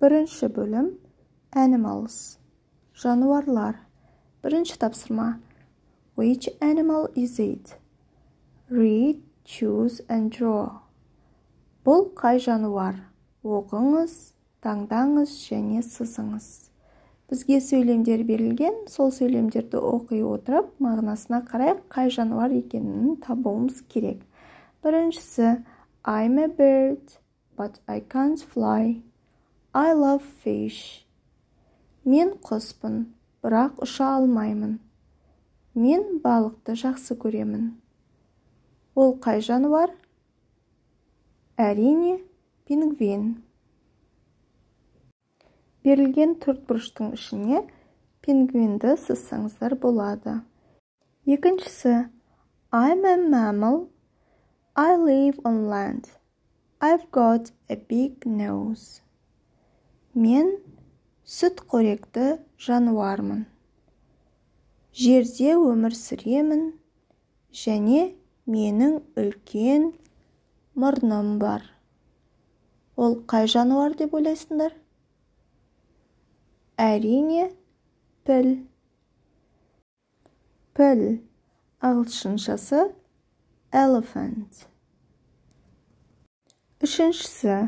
бірінші бөлім animals жануарлар бірінші тапсырма which animal is it read choose and draw бұл қай жануар оқыңыз таңдаңыз және сызыңыз бізге сөйлемдер берілген сол сөйлемдерді оқи отырып мағынасына қарай қай жануар екенін табуымыз керек біріншісі i'm a bird but i can't fly I love fish. Мен құспын, бірақ ұша алмаймын. Мен балықты жақсы көремін. Ол қай жануар? Әрине, пингвин. Берілген төртбұрыштың ішіне пингвинді сызсаңыздар болады. Екіншісі I'm a mammal. I live on land. I've got a big nose мен сүтқоректі жануармын жерде өмір сүремін және менің үлкен мұрным бар ол қай жануар деп ойлайсыңдар әрине піл піл ағылшыншасы elephant үшіншісі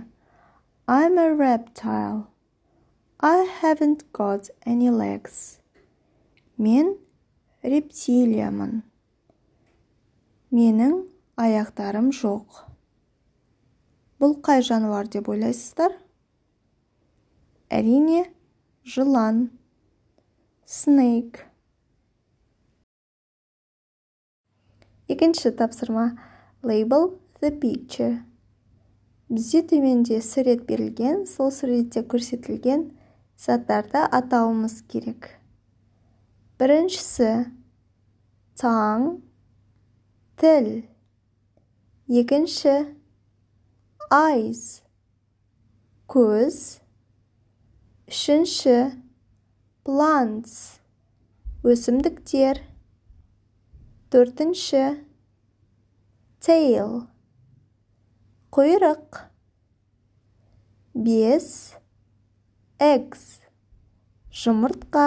I'm a reptile I haven't got any legs. Мен рептилиямын. Менің аяқтарым жоқ. Бұл қай жануар деп ойлайсыздар? Әрине, жылан. Snake. Екінші тапсырма. Label the picture. Бізде төменде сурет берілген, сол суретте көрсетілген заттарды атауымыз керек біріншісі таң тіл екінші айз көз үшінші плантс өсімдіктер төртінші тейл құйрық бес экс жұмыртқа